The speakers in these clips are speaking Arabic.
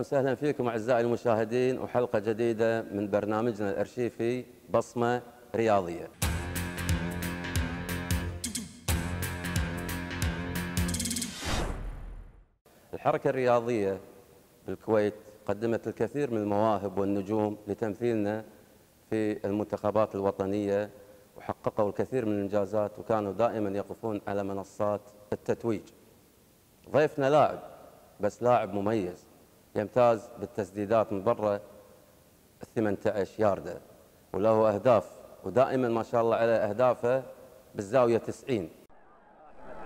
وسهلا فيكم أعزائي المشاهدين وحلقة جديدة من برنامجنا الأرشيفي بصمة رياضية الحركة الرياضية بالكويت قدمت الكثير من المواهب والنجوم لتمثيلنا في المنتخبات الوطنية وحققوا الكثير من الإنجازات وكانوا دائما يقفون على منصات التتويج ضيفنا لاعب بس لاعب مميز يمتاز بالتسديدات من برا 18 يارده وله اهداف ودائما ما شاء الله على اهدافه بالزاويه 90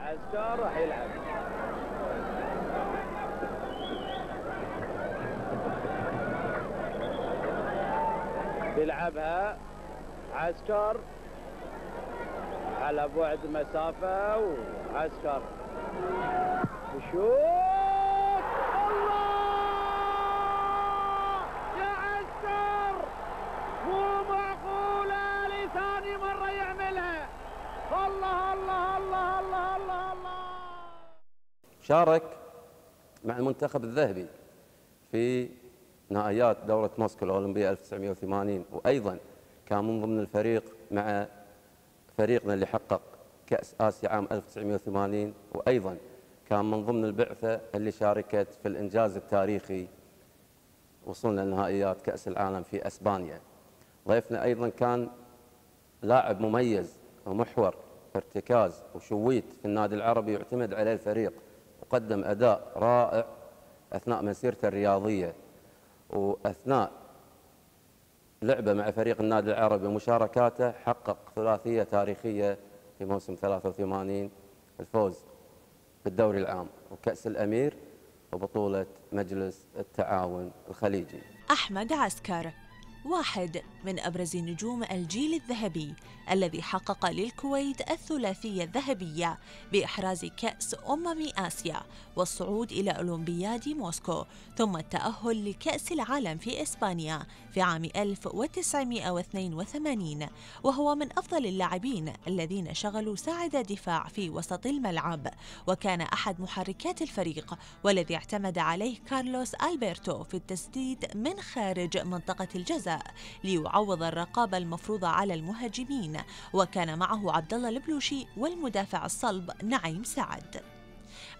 عزار راح يلعب بيلعبها عسكر على بعد مسافه وعسكر وشوف شارك مع المنتخب الذهبي في نهائيات دورة موسكو الأولمبية 1980 وأيضا كان من ضمن الفريق مع فريقنا اللي حقق كأس آسيا عام 1980 وأيضا كان من ضمن البعثة اللي شاركت في الإنجاز التاريخي وصولنا لنهائيات كأس العالم في أسبانيا ضيفنا أيضا كان لاعب مميز ومحور ارتكاز وشويت في النادي العربي يعتمد عليه الفريق وقدم أداء رائع أثناء مسيرته الرياضية وأثناء لعبه مع فريق النادي العربي ومشاركاته حقق ثلاثية تاريخية في موسم 83 الفوز بالدوري العام وكأس الأمير وبطولة مجلس التعاون الخليجي أحمد عسكر واحد من أبرز نجوم الجيل الذهبي الذي حقق للكويت الثلاثية الذهبية بإحراز كأس أمم آسيا والصعود إلى أولمبياد موسكو ثم التأهل لكأس العالم في إسبانيا في عام 1982 وهو من أفضل اللاعبين الذين شغلوا ساعد دفاع في وسط الملعب وكان أحد محركات الفريق والذي اعتمد عليه كارلوس ألبرتو في التسديد من خارج منطقة الجزر ليعوض الرقابة المفروضة على المهاجمين وكان معه عبد الله البلوشي والمدافع الصلب نعيم سعد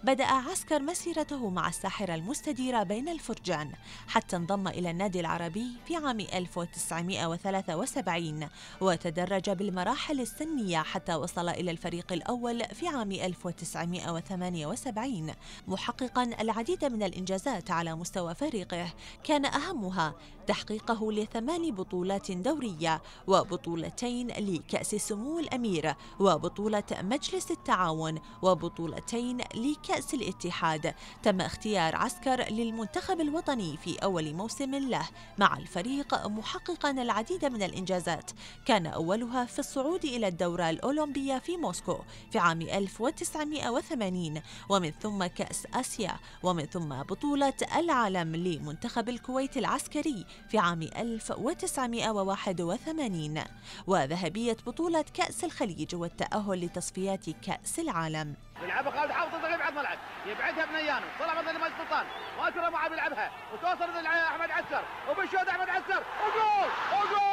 بدأ عسكر مسيرته مع الساحرة المستديرة بين الفرجان حتى انضم إلى النادي العربي في عام 1973 وتدرج بالمراحل السنية حتى وصل إلى الفريق الأول في عام 1978 محققا العديد من الإنجازات على مستوى فريقه كان أهمها تحقيقه لثمان بطولات دورية وبطولتين لكأس سمو الأمير وبطولة مجلس التعاون وبطولتين لكأس الاتحاد تم اختيار عسكر للمنتخب الوطني في أول موسم له مع الفريق محققا العديد من الإنجازات كان أولها في الصعود إلى الدورة الأولمبية في موسكو في عام 1980 ومن ثم كأس آسيا ومن ثم بطولة العالم لمنتخب الكويت العسكري في عام 1981 وذهبية بطولة كأس الخليج والتأهل لتصفيات كأس العالم يلعبها خالد حافظ تغيب على ملعب يبعدها بنيانو طلع مثلا مجد سلطان واكرم معاه بيلعبها وتوصل احمد عسكر وبالشوط احمد عسكر وجول وجول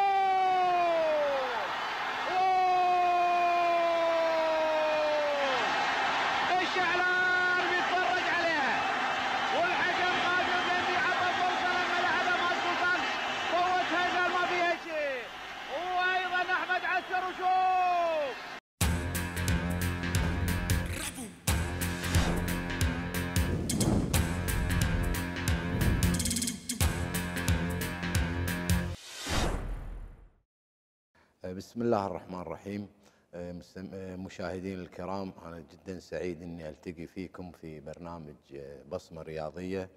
بسم الله الرحمن الرحيم آه، آه، مشاهدين الكرام أنا جدا سعيد أني ألتقي فيكم في برنامج آه، بصمة رياضية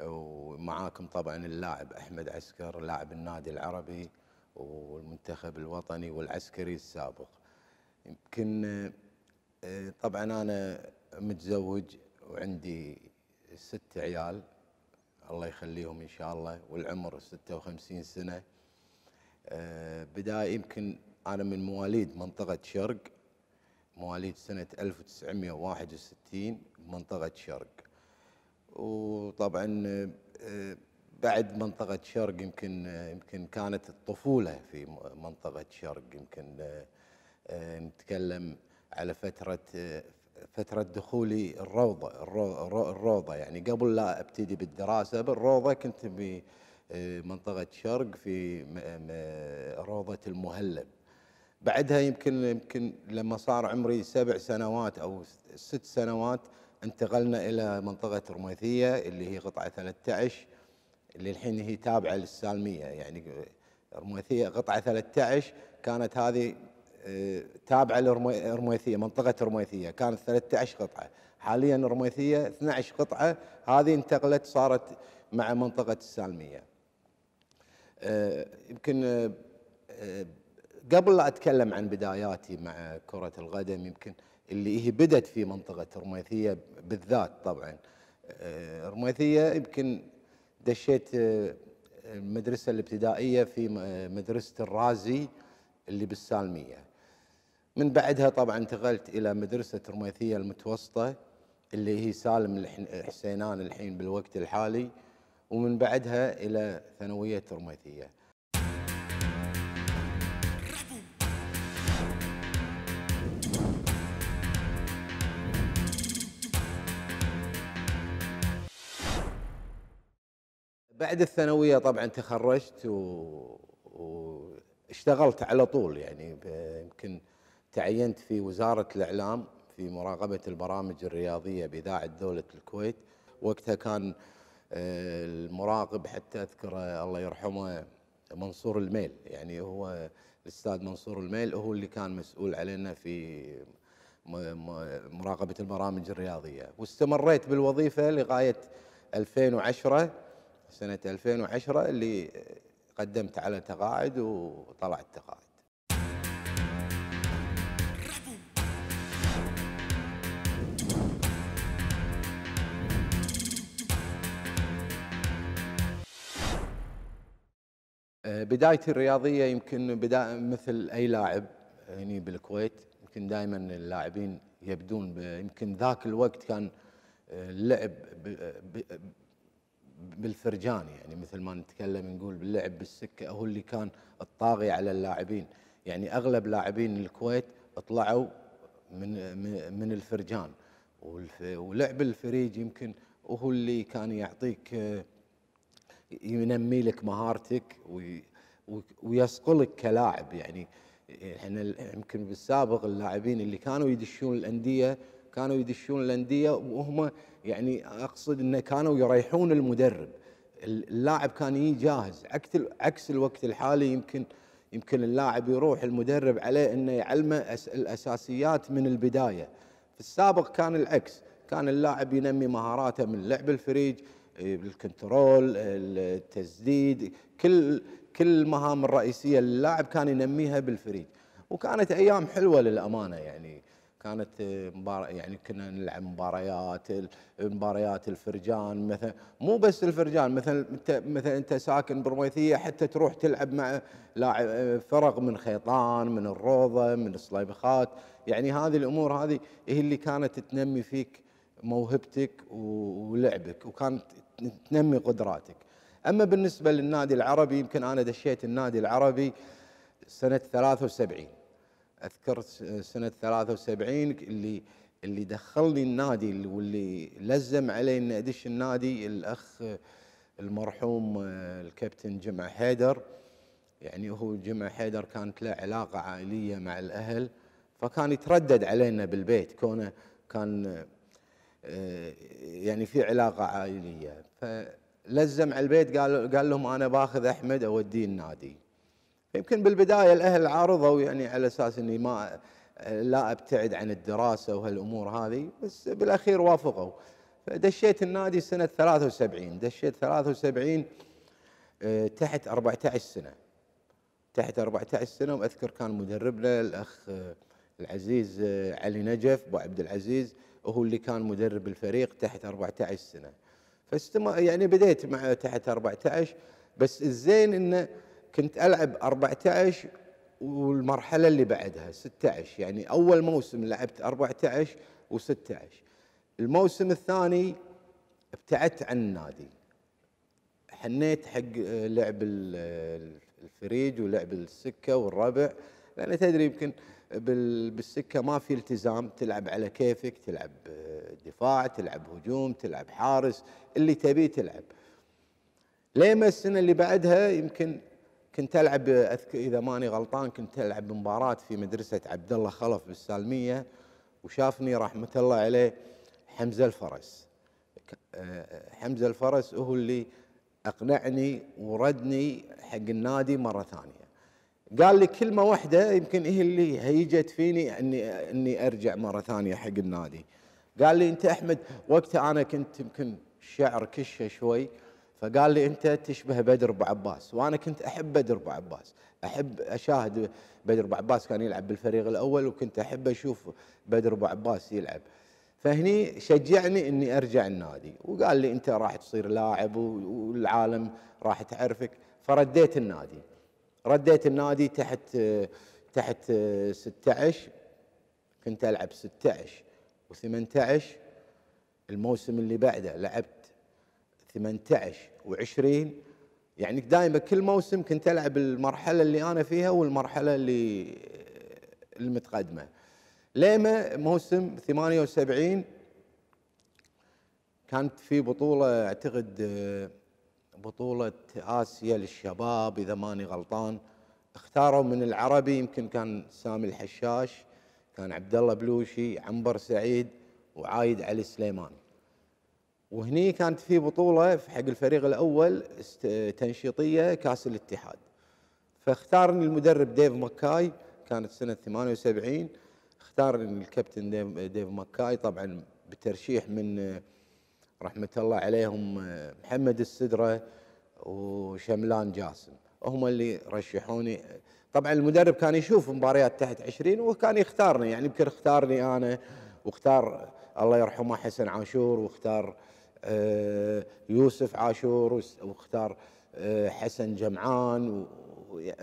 ومعاكم طبعا اللاعب أحمد عسكر لاعب النادي العربي والمنتخب الوطني والعسكري السابق يمكن طبعا أنا متزوج وعندي ست عيال الله يخليهم إن شاء الله والعمر 56 سنة آه، بداية يمكن أنا من مواليد منطقة شرق مواليد سنة 1961 بمنطقة شرق وطبعا آه، بعد منطقة شرق يمكن آه، يمكن كانت الطفولة في منطقة شرق يمكن نتكلم على فترة فترة دخولي الروضة الروضة يعني قبل لا ابتدي بالدراسة بالروضة كنت منطقه شرق في روضه المهلب بعدها يمكن يمكن لما صار عمري سبع سنوات او ست سنوات انتقلنا الى منطقه رميثيه اللي هي قطعه 13 اللي الحين هي تابعه للسالميه يعني رميثيه قطعه 13 كانت هذه آه، تابعه لرميثيه منطقه رميثيه كانت 13 قطعه حاليا رميثيه 12 قطعه هذه انتقلت صارت مع منطقه السالميه آه، يمكن آه، آه، قبل لا اتكلم عن بداياتي مع كره القدم يمكن اللي هي بدت في منطقه رميثيه بالذات طبعا رميثيه يمكن دشيت المدرسه الابتدائيه في مدرسه الرازي اللي بالسالميه من بعدها طبعا انتقلت الى مدرسه رميثيه المتوسطه اللي هي سالم الحسينان الحين بالوقت الحالي ومن بعدها إلى ثانوية ترميثية بعد الثانوية طبعا تخرجت و... واشتغلت على طول يعني يمكن تعينت في وزارة الإعلام في مراقبة البرامج الرياضية بإذاعة دولة الكويت وقتها كان المراقب حتى اذكره الله يرحمه منصور الميل يعني هو الاستاذ منصور الميل هو اللي كان مسؤول علينا في مراقبه البرامج الرياضيه واستمريت بالوظيفه لغايه 2010 سنه 2010 اللي قدمت على تقاعد وطلعت تقاعد بدايتي الرياضيه يمكن بدا مثل اي لاعب هني بالكويت يمكن دائما اللاعبين يبدون يمكن ذاك الوقت كان آه، اللعب آه، آه، بالفرجان يعني مثل ما نتكلم نقول باللعب بالسكه هو اللي كان الطاغي على اللاعبين يعني اغلب لاعبين الكويت طلعوا من من الفرجان ولعب الفريج يمكن هو اللي كان يعطيك ينمي لك مهارتك ويصقلك كلاعب يعني احنا يمكن بالسابق اللاعبين اللي كانوا يدشون الانديه كانوا يدشون الانديه وهم يعني اقصد انه كانوا يريحون المدرب اللاعب كان يجي جاهز عكس عكس الوقت الحالي يمكن يمكن اللاعب يروح المدرب عليه انه يعلمه الاساسيات من البدايه في السابق كان العكس كان اللاعب ينمي مهاراته من لعب الفريج إيه، بالكنترول التسديد كل كل المهام الرئيسيه اللاعب كان ينميها بالفريق وكانت ايام حلوه للامانه يعني كانت مبار... يعني كنا نلعب مباريات مباريات الفرجان مثلا مو بس الفرجان مثلا انت مثلا انت ساكن برميثيه حتى تروح تلعب مع لاعب فرق من خيطان من الروضه من الصليبخات يعني هذه الامور هذه هي اللي كانت تنمي فيك موهبتك ولعبك وكانت تنمي قدراتك أما بالنسبة للنادي العربي يمكن أنا دشيت النادي العربي سنة 73 أذكر سنة 73 اللي اللي دخلني النادي واللي لزم علي أن أدش النادي الأخ المرحوم آه، الكابتن جمع حيدر يعني هو جمع حيدر كانت له علاقة عائلية مع الأهل فكان يتردد علينا بالبيت كونه كان آه، يعني في علاقة عائلية ف لزم على البيت قال قال لهم انا باخذ احمد اوديه النادي يمكن بالبدايه الاهل عارضوا يعني على اساس اني ما لا ابتعد عن الدراسه وهالامور هذه بس بالاخير وافقوا فدشيت النادي سنه 73 دشيت 73 آه، تحت 14 سنه تحت 14 سنه واذكر كان مدربنا الاخ آه، العزيز آه، علي نجف ابو عبد العزيز هو اللي كان مدرب الفريق تحت 14 سنه فاستمر يعني بديت مع تحت 14 بس الزين انه كنت العب 14 والمرحله اللي بعدها 16 يعني اول موسم لعبت 14 و16 الموسم الثاني ابتعدت عن النادي حنيت حق لعب الفريج ولعب السكه والربع لان تدري يمكن بالسكه ما في التزام تلعب على كيفك تلعب آه، دفاع تلعب هجوم تلعب حارس اللي تبيه تلعب ليما السنه اللي بعدها يمكن كنت العب اذا ماني غلطان كنت العب مباراه في مدرسه عبد الله خلف بالسالميه وشافني رحمه الله عليه حمزه الفرس آه، حمزه الفرس هو اللي اقنعني وردني حق النادي مره ثانيه قال لي كلمه واحده يمكن هي اللي هيجت فيني اني اني ارجع مره ثانيه حق النادي قال لي انت احمد وقتها انا كنت يمكن شعر كشه شوي فقال لي انت تشبه بدر ابو عباس وانا كنت احب بدر ابو عباس احب اشاهد بدر ابو عباس كان يلعب بالفريق الاول وكنت احب اشوف بدر ابو عباس يلعب فهني شجعني اني ارجع النادي وقال لي انت راح تصير لاعب والعالم راح تعرفك فرديت النادي رديت النادي تحت تحت 16 كنت العب 16 و18 الموسم اللي بعده لعبت 18 و20 يعني دائما كل موسم كنت العب المرحله اللي انا فيها والمرحله اللي المتقدمه لما موسم 78 كانت في بطوله اعتقد بطولة آسيا للشباب إذا ماني غلطان اختاروا من العربي يمكن كان سامي الحشاش كان عبد الله بلوشي عنبر سعيد وعايد علي سليمان وهني كانت في بطوله في حق الفريق الاول تنشيطيه كاس الاتحاد فاختارني المدرب ديف مكاي كانت سنه 78 اختارني الكابتن ديف, ديف مكاي طبعا بترشيح من رحمة الله عليهم آه، محمد السدرة وشملان جاسم هم اللي رشحوني طبعا المدرب كان يشوف مباريات تحت 20 وكان يختارني يعني يمكن اختارني انا واختار الله يرحمه حسن عاشور واختار آه، يوسف عاشور واختار آه، حسن جمعان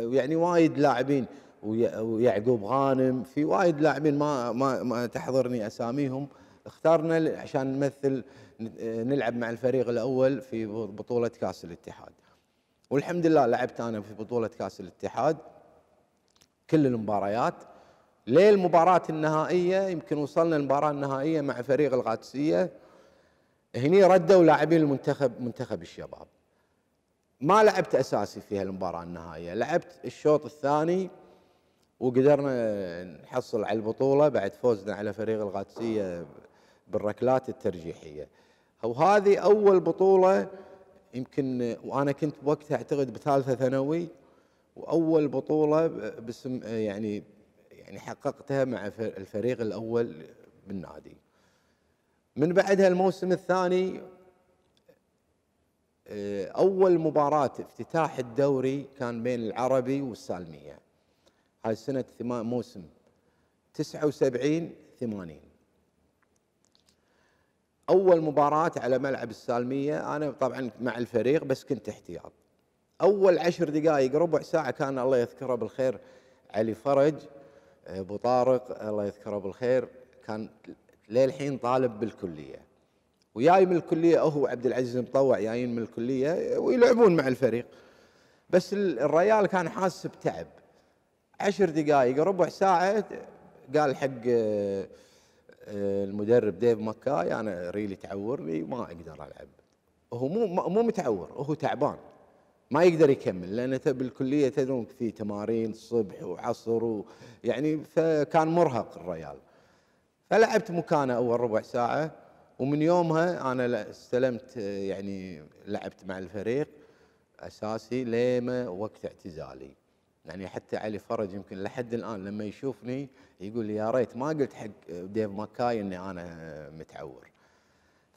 ويعني وايد لاعبين ويعقوب غانم في وايد لاعبين ما ما, ما تحضرني اساميهم اختارنا عشان نمثل نلعب مع الفريق الاول في بطوله كاس الاتحاد والحمد لله لعبت انا في بطوله كاس الاتحاد كل المباريات المباراة النهائية يمكن وصلنا المباراة النهائية مع فريق القادسية هني ردوا لاعبين المنتخب منتخب الشباب ما لعبت اساسي في هالمباراة النهائية لعبت الشوط الثاني وقدرنا نحصل على البطولة بعد فوزنا على فريق القادسية بالركلات الترجيحيه وهذه اول بطوله يمكن وانا كنت بوقتها اعتقد بثالثه ثانوي واول بطوله باسم يعني يعني حققتها مع الفريق الاول بالنادي من بعدها الموسم الثاني آه، اول مباراه افتتاح الدوري كان بين العربي والسالميه هاي سنه موسم 79 80 اول مباراه على ملعب السالميه انا طبعا مع الفريق بس كنت احتياط اول عشر دقائق ربع ساعه كان الله يذكره بالخير علي فرج ابو طارق الله يذكره بالخير كان للحين طالب بالكليه وياي من الكليه هو عبد العزيز مطوع جايين من الكليه ويلعبون مع الفريق بس الريال كان حاسس بتعب عشر دقائق ربع ساعه قال حق المدرب ديف مكاي يعني ريلي تعورني ما اقدر العب هو مو مو متعور هو تعبان ما يقدر يكمل لان بالكليه تدرون في تمارين صبح وعصر يعني فكان مرهق الريال فلعبت مكانه اول ربع ساعه ومن يومها انا استلمت يعني لعبت مع الفريق اساسي لما وقت اعتزالي يعني حتى علي فرج يمكن لحد الان لما يشوفني يقول لي يا ريت ما قلت حق ديف ماكاي اني انا متعور.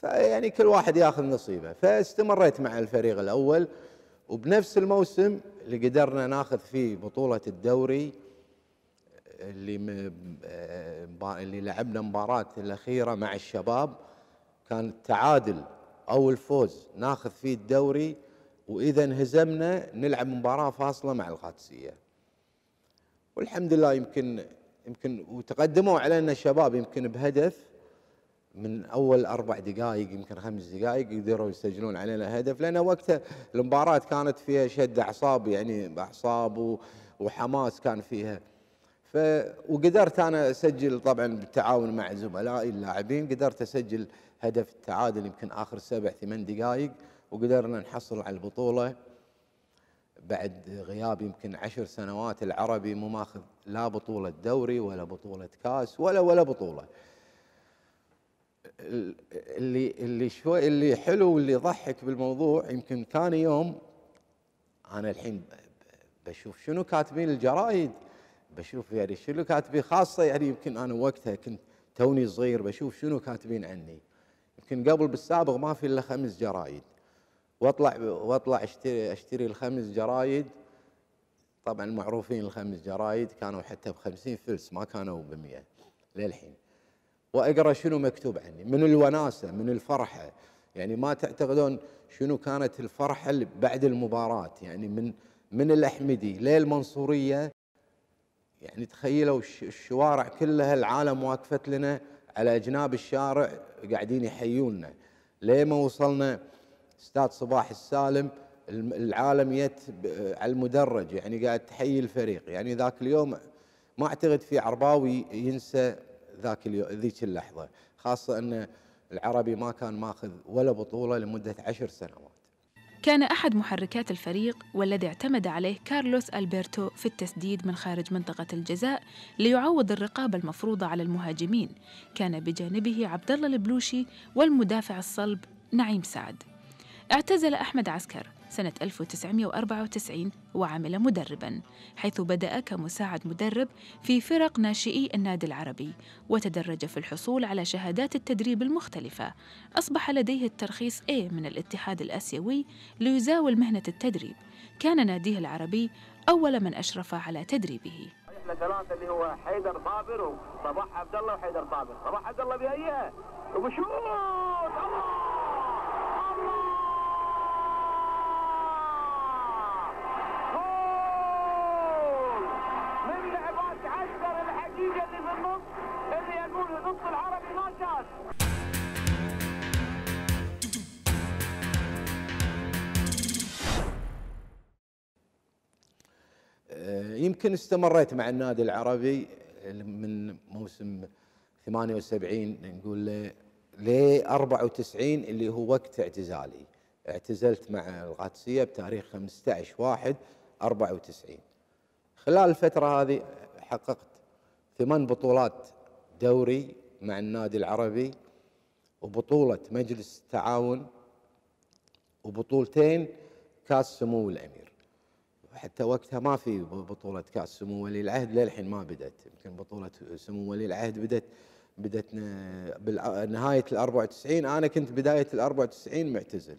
فيعني كل واحد ياخذ نصيبه، فاستمريت مع الفريق الاول وبنفس الموسم اللي قدرنا ناخذ فيه بطوله الدوري اللي اللي لعبنا مباراه الاخيره مع الشباب كان التعادل او الفوز ناخذ فيه الدوري واذا انهزمنا نلعب مباراه فاصله مع القادسيه والحمد لله يمكن يمكن وتقدموا علينا الشباب يمكن بهدف من اول اربع دقائق يمكن خمس دقائق قدروا يسجلون علينا هدف لان وقتها المباراه كانت فيها شد اعصاب يعني اعصاب وحماس كان فيها ف وقدرت انا اسجل طبعا بالتعاون مع زملائي اللاعبين قدرت اسجل هدف التعادل يمكن اخر سبع ثمان دقائق وقدرنا نحصل على البطولة بعد غياب يمكن عشر سنوات العربي مو ماخذ لا بطولة دوري ولا بطولة كاس ولا ولا بطولة اللي اللي شوي اللي حلو واللي يضحك بالموضوع يمكن ثاني يوم انا الحين بشوف شنو كاتبين الجرايد بشوف يعني شنو كاتبين خاصه يعني يمكن انا وقتها كنت توني صغير بشوف شنو كاتبين عني يمكن قبل بالسابق ما في الا خمس جرايد واطلع واطلع اشتري اشتري الخمس جرايد طبعا معروفين الخمس جرايد كانوا حتى ب 50 فلس ما كانوا ب 100 للحين واقرا شنو مكتوب عني من الوناسه من الفرحه يعني ما تعتقدون شنو كانت الفرحه بعد المباراه يعني من من الاحمدي للمنصوريه يعني تخيلوا الشوارع كلها العالم واقفت لنا على اجناب الشارع قاعدين يحيوننا ليه ما وصلنا استاذ صباح السالم العالم يت على المدرج يعني قاعد تحيي الفريق يعني ذاك اليوم ما اعتقد في عرباوي ينسى ذاك اليوم ذيك اللحظه خاصه ان العربي ما كان ماخذ ولا بطوله لمده عشر سنوات كان احد محركات الفريق والذي اعتمد عليه كارلوس البرتو في التسديد من خارج منطقه الجزاء ليعوض الرقابه المفروضه على المهاجمين كان بجانبه عبد الله البلوشي والمدافع الصلب نعيم سعد اعتزل أحمد عسكر سنة 1994 وعمل مدربا حيث بدأ كمساعد مدرب في فرق ناشئي النادي العربي وتدرج في الحصول على شهادات التدريب المختلفة أصبح لديه الترخيص A من الاتحاد الآسيوي ليزاول مهنة التدريب كان ناديه العربي أول من أشرف على تدريبه ثلاثة اللي هو حيدر صابر وصباح عبد الله وحيدر صابر، صباح عبد الله بأيها وبشوت الله آه، يمكن استمريت مع النادي العربي آه، من موسم 78 نقول ل 94 اللي هو وقت اعتزالي اعتزلت مع القادسيه بتاريخ 15 1 94 خلال الفتره هذه حققت ثمان بطولات دوري مع النادي العربي وبطوله مجلس التعاون وبطولتين كاس سمو الامير حتى وقتها ما في بطولة كأس سمو ولي العهد للحين ما بدت يمكن بطولة سمو ولي العهد بدت بدت نهاية ال 94 أنا كنت بداية ال 94 معتزل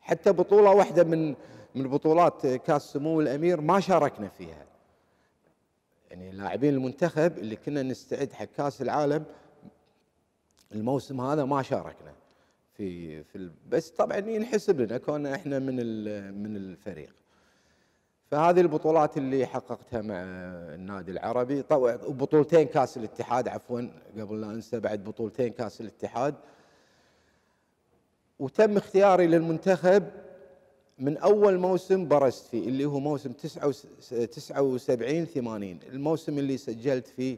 حتى بطولة واحدة من من بطولات كأس سمو الأمير ما شاركنا فيها يعني لاعبين المنتخب اللي كنا نستعد حق كأس العالم الموسم هذا ما شاركنا في في بس طبعا ينحسب لنا كوننا احنا من من الفريق فهذه البطولات اللي حققتها مع النادي العربي بطولتين كاس الاتحاد عفوا قبل لا انسى بعد بطولتين كاس الاتحاد وتم اختياري للمنتخب من اول موسم برزت فيه اللي هو موسم 79 80 الموسم اللي سجلت فيه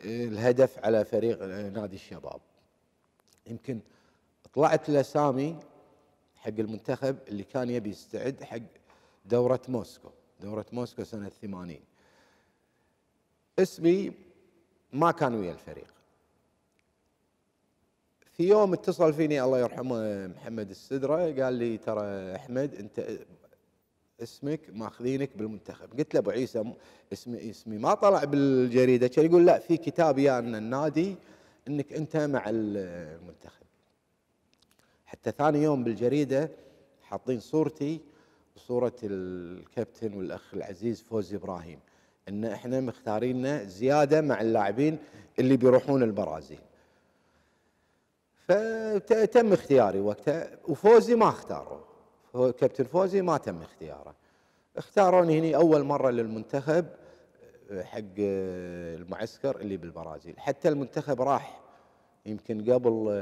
آه، الهدف على فريق آه، نادي الشباب يمكن طلعت الاسامي حق المنتخب اللي كان يبي يستعد حق دورة موسكو دورة موسكو سنة 80 اسمي ما كان ويا الفريق في يوم اتصل فيني الله يرحمه محمد السدرة قال لي ترى أحمد أنت اسمك ماخذينك بالمنتخب قلت له أبو عيسى اسمي اسمي ما طلع بالجريدة كان يقول لا في كتاب أن النادي أنك أنت مع المنتخب حتى ثاني يوم بالجريدة حاطين صورتي بصوره الكابتن والاخ العزيز فوزي ابراهيم ان احنا مختارين زياده مع اللاعبين اللي بيروحون البرازيل فتم اختياري وقتها وفوزي ما اختاره كابتن فوزي ما تم اختياره اختاروني هني اول مره للمنتخب حق المعسكر اللي بالبرازيل حتى المنتخب راح يمكن قبل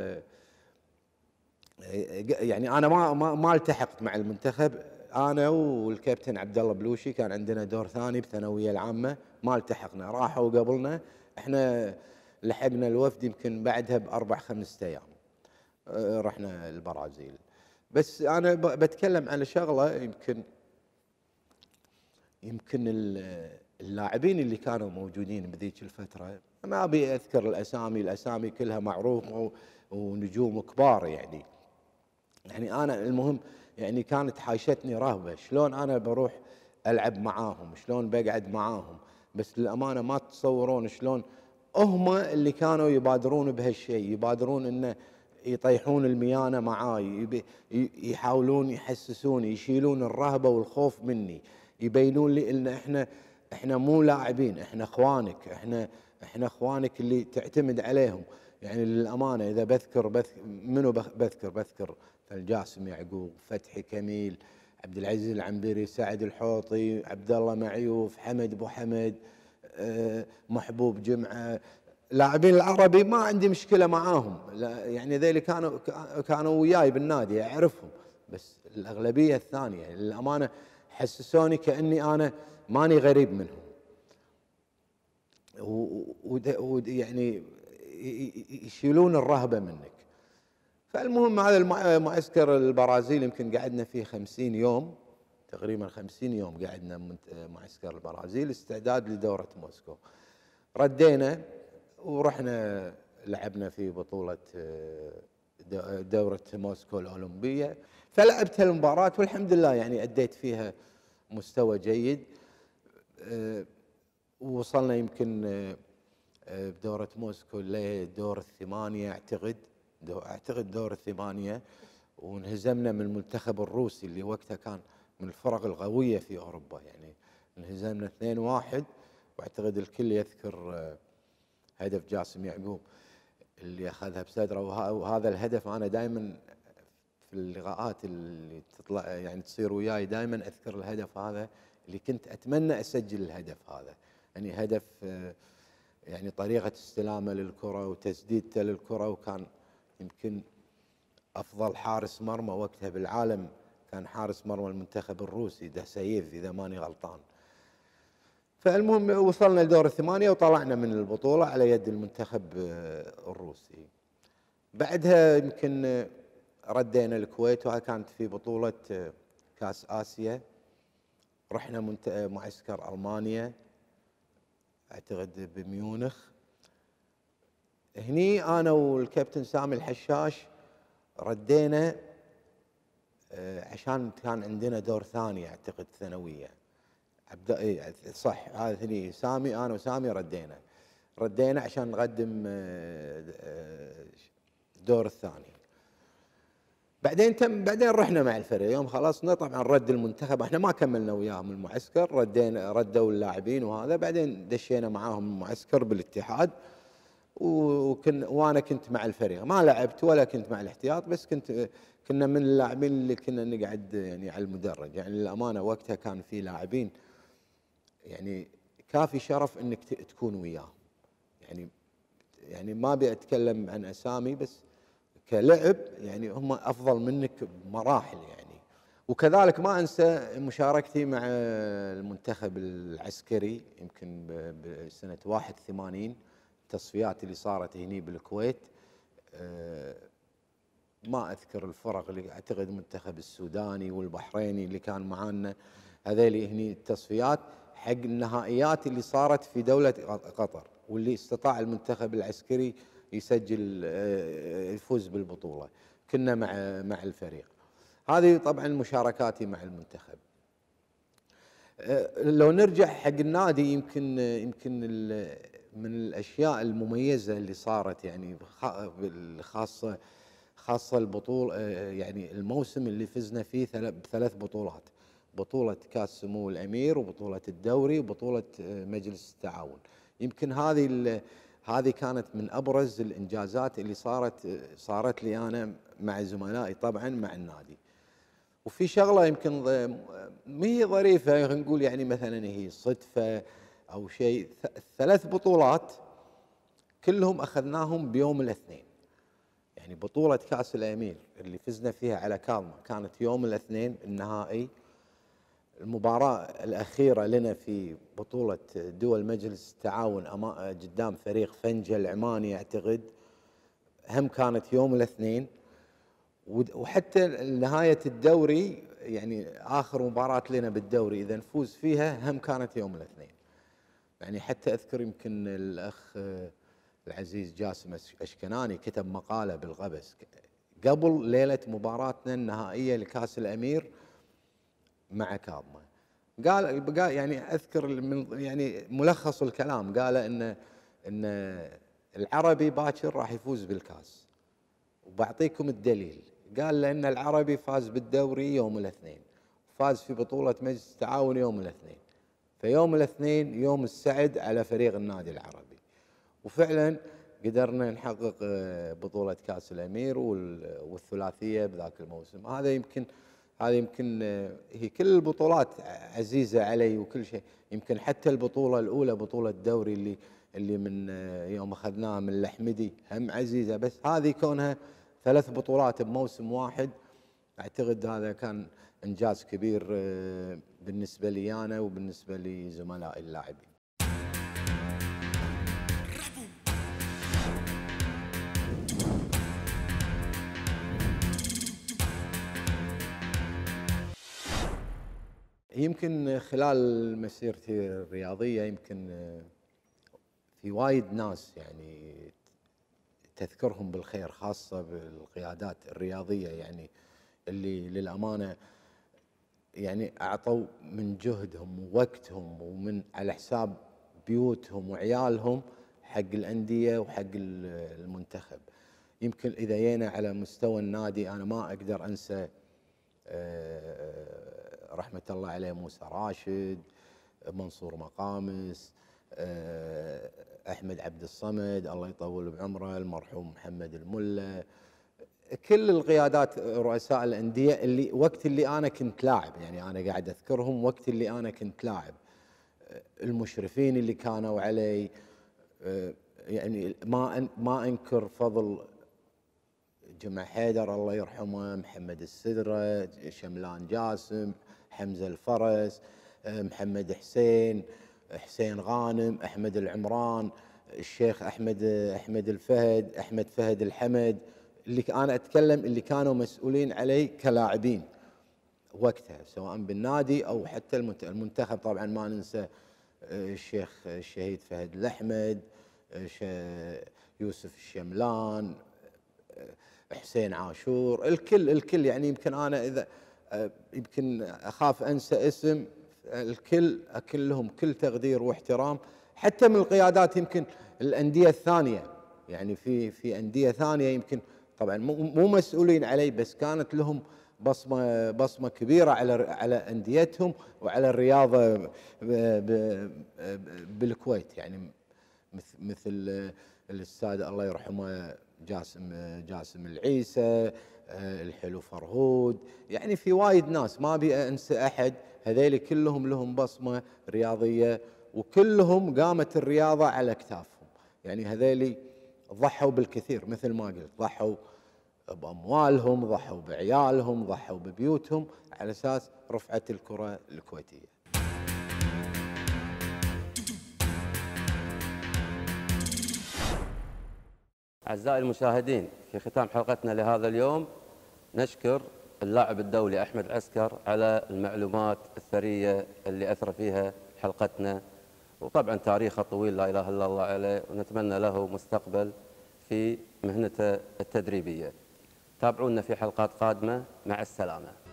يعني انا ما, ما التحقت مع المنتخب انا والكابتن عبد الله بلوشي كان عندنا دور ثاني بالثانويه العامه ما التحقنا راحوا قبلنا احنا لحقنا الوفد يمكن بعدها باربع خمس ايام آه، رحنا البرازيل بس انا بتكلم على شغله يمكن يمكن اللاعبين اللي كانوا موجودين بذيك الفتره ما ابي اذكر الاسامي الاسامي كلها معروفه ونجوم كبار يعني يعني انا المهم يعني كانت حايشتني رهبه شلون انا بروح العب معاهم شلون بقعد معاهم بس للامانه ما تتصورون شلون هم اللي كانوا يبادرون بهالشيء يبادرون انه يطيحون الميانه معاي يحاولون يحسسوني يشيلون الرهبه والخوف مني يبينون لي ان احنا احنا مو لاعبين احنا اخوانك احنا احنا اخوانك اللي تعتمد عليهم يعني للامانه اذا بذكر بذكر منو بذكر بذكر الجاسم يعقوب فتحي كميل عبد العزيز العنبري سعد الحوطي عبد الله معيوف حمد ابو حمد آه، محبوب جمعه لاعبين العربي ما عندي مشكله معاهم يعني ذيلي كانوا كانوا وياي بالنادي اعرفهم بس الاغلبيه الثانيه للامانه حسسوني كاني انا ماني غريب منهم ويعني يشيلون الرهبه منك فالمهم هذا المعسكر آه، البرازيل يمكن قعدنا فيه 50 يوم تقريبا 50 يوم قعدنا آه، معسكر البرازيل استعداد لدورة موسكو ردينا ورحنا لعبنا في بطولة آه، دورة موسكو الأولمبية فلعبت المباراة والحمد لله يعني أديت فيها مستوى جيد وصلنا يمكن بدورة موسكو لدور الثمانية أعتقد اعتقد دور الثمانيه وانهزمنا من المنتخب الروسي اللي وقتها كان من الفرق القويه في اوروبا يعني انهزمنا 2-1 واعتقد الكل يذكر آه، هدف جاسم يعقوب اللي اخذها بصدره وهذا الهدف انا دائما في اللقاءات اللي تطلع يعني تصير وياي دائما اذكر الهدف هذا اللي كنت اتمنى اسجل الهدف هذا يعني هدف آه، يعني طريقه استلامه للكره وتسديدته للكره وكان يمكن افضل حارس مرمى وقتها بالعالم كان حارس مرمى المنتخب الروسي دهسييف اذا ماني غلطان فالمهم وصلنا لدور الثمانيه وطلعنا من البطوله على يد المنتخب آه، الروسي بعدها يمكن آه، ردينا الكويت وهي كانت في بطوله آه، كاس اسيا رحنا معسكر المانيا اعتقد بميونخ هني انا والكابتن سامي الحشاش ردينا آه، عشان كان عندنا دور ثاني اعتقد ثانويه ابدا إيه، صح هذا هني سامي انا وسامي ردينا ردينا عشان نقدم الدور آه، آه، الثاني بعدين تم بعدين رحنا مع الفريق يوم خلصنا طبعا رد المنتخب احنا ما كملنا وياهم المعسكر ردينا ردوا اللاعبين وهذا بعدين دشينا معاهم المعسكر بالاتحاد وكن وانا كنت مع الفريق ما لعبت ولا كنت مع الاحتياط بس كنت كنا من اللاعبين اللي كنا نقعد يعني على المدرج يعني للامانه وقتها كان في لاعبين يعني كافي شرف انك تكون وياه يعني يعني ما ابي اتكلم عن اسامي بس كلعب يعني هم افضل منك بمراحل يعني وكذلك ما انسى مشاركتي مع المنتخب العسكري يمكن بسنه 81 التصفيات اللي صارت هني بالكويت آه، ما اذكر الفرق اللي اعتقد المنتخب السوداني والبحريني اللي كان معانا هذيل هني التصفيات حق النهائيات اللي صارت في دولة قطر واللي استطاع المنتخب العسكري يسجل يفوز آه، بالبطولة كنا مع مع الفريق هذه طبعا مشاركاتي مع المنتخب آه، لو نرجع حق النادي يمكن يمكن من الاشياء المميزه اللي صارت يعني خاصه خاصه البطوله آه، يعني الموسم اللي فزنا فيه بثلاث بطولات بطوله كاس سمو الامير وبطوله الدوري وبطوله آه، مجلس التعاون يمكن هذه هذه كانت من ابرز الانجازات اللي صارت آه، صارت لي انا مع زملائي طبعا مع النادي. وفي شغله يمكن ما هي ظريفه نقول يعني مثلا هي صدفه أو شيء ثلاث بطولات كلهم أخذناهم بيوم الاثنين يعني بطولة كأس الأمير اللي فزنا فيها على كالما كانت يوم الاثنين النهائي المباراة الأخيرة لنا في بطولة دول مجلس التعاون قدام فريق فنجة العماني أعتقد هم كانت يوم الاثنين وحتى نهاية الدوري يعني آخر مباراة لنا بالدوري إذا نفوز فيها هم كانت يوم الاثنين يعني حتى اذكر يمكن الاخ آه، العزيز جاسم اشكناني كتب مقاله بالغبس قبل ليله مباراتنا النهائيه لكاس الامير مع كاظمه قال يعني اذكر من يعني ملخص الكلام قال ان ان العربي باكر راح يفوز بالكاس وبعطيكم الدليل قال لان العربي فاز بالدوري يوم الاثنين فاز في بطوله مجلس التعاون يوم الاثنين فيوم الاثنين يوم السعد على فريق النادي العربي وفعلا قدرنا نحقق آه، بطولة كأس الأمير والثلاثية بذاك الموسم هذا يمكن هذا يمكن آه، هي كل البطولات عزيزة علي وكل شيء يمكن حتى البطولة الأولى بطولة الدوري اللي اللي من آه، يوم أخذناها من الأحمدي هم عزيزة بس هذه كونها ثلاث بطولات بموسم واحد أعتقد هذا كان انجاز كبير آه، بالنسبه لي انا وبالنسبه لزملائي اللاعبين يمكن خلال مسيرتي الرياضيه يمكن آه، في وايد ناس يعني تذكرهم بالخير خاصه بالقيادات الرياضيه يعني اللي للامانه يعني اعطوا من جهدهم ووقتهم ومن على حساب بيوتهم وعيالهم حق الانديه وحق المنتخب يمكن اذا جينا على مستوى النادي انا ما اقدر انسى آه، آه، رحمه الله عليه موسى راشد منصور مقامس آه، احمد عبد الصمد الله يطول بعمره المرحوم محمد المله كل القيادات رؤساء الانديه اللي وقت اللي انا كنت لاعب يعني انا قاعد اذكرهم وقت اللي انا كنت لاعب المشرفين اللي كانوا علي يعني ما ما انكر فضل جمع حيدر الله يرحمه محمد السدره شملان جاسم حمزه الفرس محمد حسين حسين غانم احمد العمران الشيخ احمد احمد الفهد احمد فهد الحمد اللي انا اتكلم اللي كانوا مسؤولين علي كلاعبين وقتها سواء بالنادي او حتى المنتخب طبعا ما ننسى آه، الشيخ آه، الشهيد فهد الاحمد آه، يوسف الشملان حسين عاشور الكل الكل يعني يمكن انا اذا يمكن اخاف انسى اسم الكل كلهم كل تقدير واحترام حتى من القيادات يمكن الانديه الثانيه يعني في في انديه ثانيه يمكن طبعا مو مسؤولين علي بس كانت لهم بصمه بصمه كبيره على على انديتهم وعلى الرياضه بالكويت يعني مثل الاستاذ الله يرحمه جاسم جاسم العيسى آه، الحلو فرهود يعني في وايد ناس ما ابي انسى احد هذيل كلهم لهم بصمه رياضيه وكلهم قامت الرياضه على اكتافهم يعني هذيلي ضحوا بالكثير مثل ما قلت ضحوا باموالهم ضحوا بعيالهم ضحوا ببيوتهم على اساس رفعه الكره الكويتيه أعزائي المشاهدين في ختام حلقتنا لهذا اليوم نشكر اللاعب الدولي أحمد عسكر على المعلومات الثرية اللي أثر فيها حلقتنا وطبعا تاريخه طويل لا إله إلا الله عليه ونتمنى له مستقبل في مهنته التدريبية تابعونا في حلقات قادمة مع السلامة